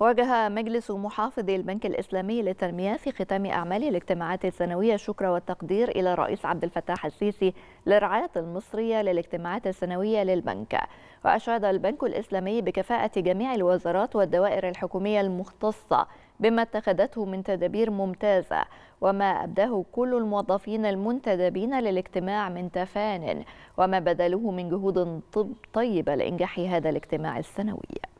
واجه مجلس محافظي البنك الإسلامي للتنمية في ختام أعمال الاجتماعات السنوية الشكر والتقدير إلى الرئيس عبد الفتاح السيسي للرعاية المصرية للاجتماعات السنوية للبنك وأشاد البنك الإسلامي بكفاءة جميع الوزارات والدوائر الحكومية المختصة بما اتخذته من تدابير ممتازة وما أبداه كل الموظفين المنتدبين للاجتماع من تفان وما بذلوه من جهود طيبة لإنجاح هذا الاجتماع السنوي